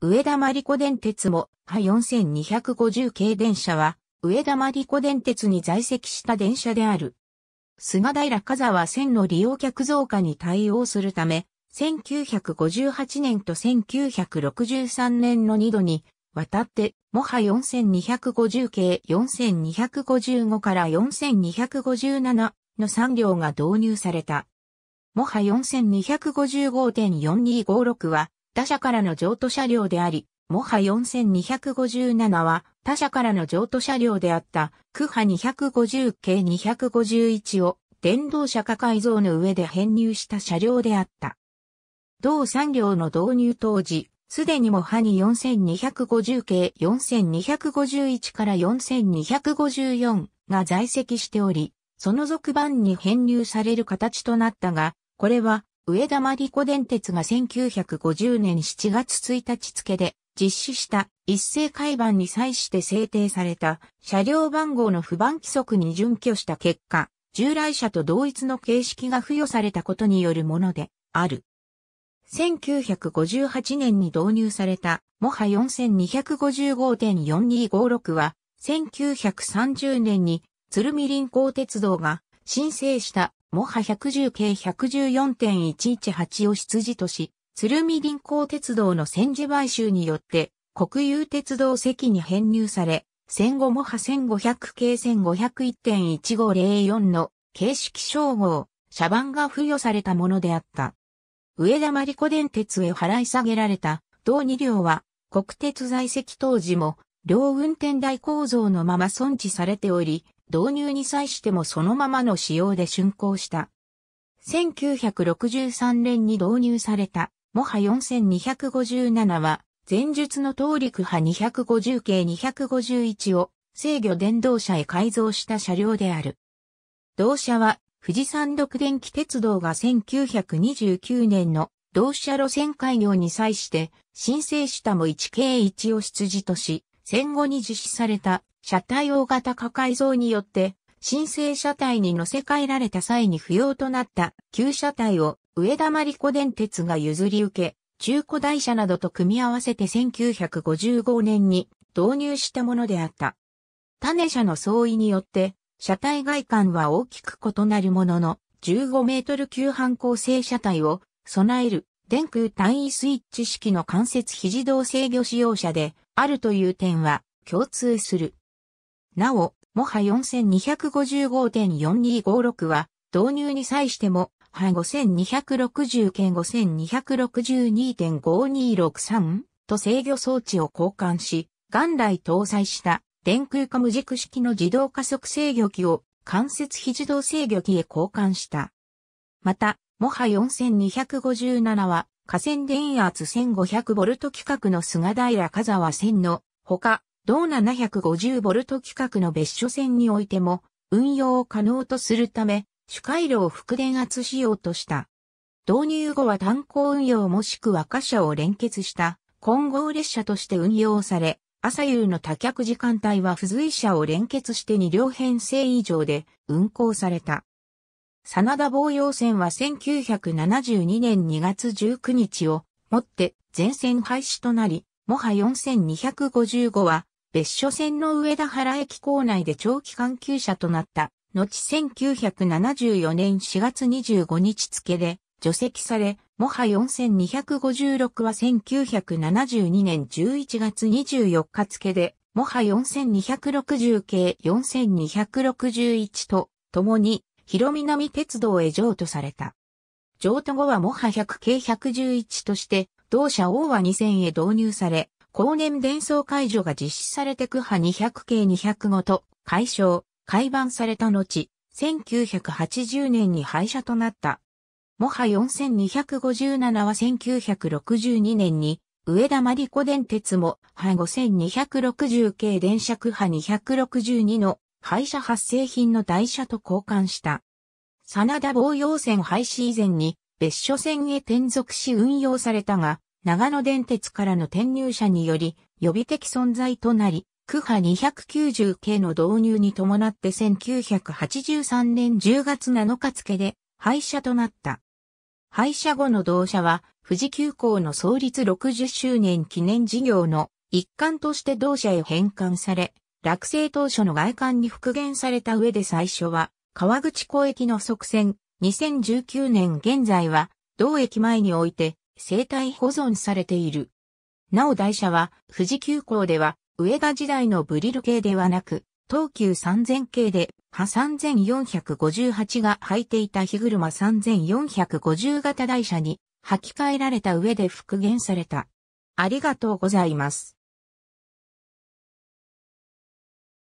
上田真理子電鉄も、派4250系電車は、上田真理子電鉄に在籍した電車である。菅平香沢線の利用客増加に対応するため、1958年と1963年の2度に、渡って、もは4250系4255から4257の3両が導入された。もは4255.4256は、他社からの譲渡車両であり、モハ4257は他社からの譲渡車両であったクハ250系251を電動車化改造の上で編入した車両であった。同産業の導入当時、すでにモハニ4250系4251から4254が在籍しており、その続版に編入される形となったが、これは上田真理子電鉄が1950年7月1日付で実施した一斉改版に際して制定された車両番号の不番規則に準拠した結果、従来車と同一の形式が付与されたことによるものである。1958年に導入された、モハ4255.4256は、1930年に鶴見臨港鉄道が申請したモハ110系114.118を出自とし、鶴見臨港鉄道の戦時買収によって国有鉄道席に編入され、戦後モハ1500系1501.1504の形式称号、車番が付与されたものであった。上田真理子電鉄へ払い下げられた同2両は国鉄在籍当時も両運転台構造のまま存置されており、導入に際してもそのままの仕様で竣工した。1963年に導入された、モハ4257は、前述の通り区派250系251を制御電動車へ改造した車両である。同車は富士山六電気鉄道が1929年の同社路線開業に際して申請したも1系1を出自とし、戦後に実施された車体大型化改造によって、新生車体に乗せ替えられた際に不要となった旧車体を上田真理子電鉄が譲り受け、中古台車などと組み合わせて1955年に導入したものであった。種車の相違によって、車体外観は大きく異なるものの、15メートル級半構成車体を備える電空単位スイッチ式の関節非自動制御使用車で、あるという点は共通する。なお、モハ4255.4256は導入に際しても、ハ5260件5262.5263と制御装置を交換し、元来搭載した電空化無軸式の自動加速制御機を関節非自動制御機へ交換した。また、モハ4257は河川電圧1 5 0 0ト規格の菅平風は線のほか、同7 5 0ト規格の別所線においても運用を可能とするため、主回路を副電圧しようとした。導入後は単行運用もしくは貨車を連結した混合列車として運用され、朝夕の多客時間帯は付随車を連結して2両編成以上で運行された。真田防洋戦は1972年2月19日をもって全線廃止となり、もは4255は別所線の上田原駅構内で長期関係者となった。後1974年4月25日付で除籍され、もは4256は1972年11月24日付で、もは4260系4261と、共に広南鉄道へ譲渡された。譲渡後はモハ100系111として、同社大和2000へ導入され、後年伝送解除が実施されて区派200系205と解消、改版された後、1980年に廃車となった。モハ4257は1962年に、上田真理子電鉄も、ハ5260系電車区派262の廃車発生品の台車と交換した。真田防用線廃止以前に別所線へ転属し運用されたが、長野電鉄からの転入者により予備的存在となり、区波290系の導入に伴って1983年10月7日付で廃車となった。廃車後の同社は富士急行の創立60周年記念事業の一環として同社へ返還され、落成当初の外観に復元された上で最初は川口湖駅の側線、2019年現在は、同駅前において、生態保存されている。なお台車は、富士急行では、上田時代のブリル系ではなく、東急3000系で、波3458が履いていた日車3450型台車に、履き替えられた上で復元された。ありがとうございます。